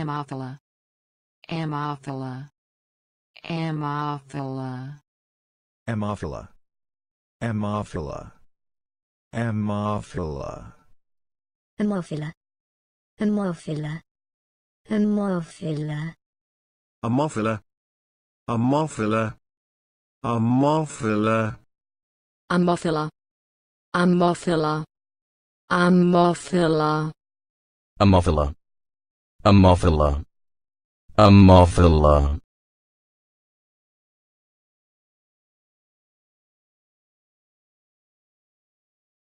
Ammophila. Ammophila. Ammophila. Ammophila. Ammophila. Ammophila. Ammophila. Ammophila. Ammophila. Ammophila. Ammophila. Ammophila. Ammophila. Ammophila. Ammophila. Ammophila. Amophila. Amophila.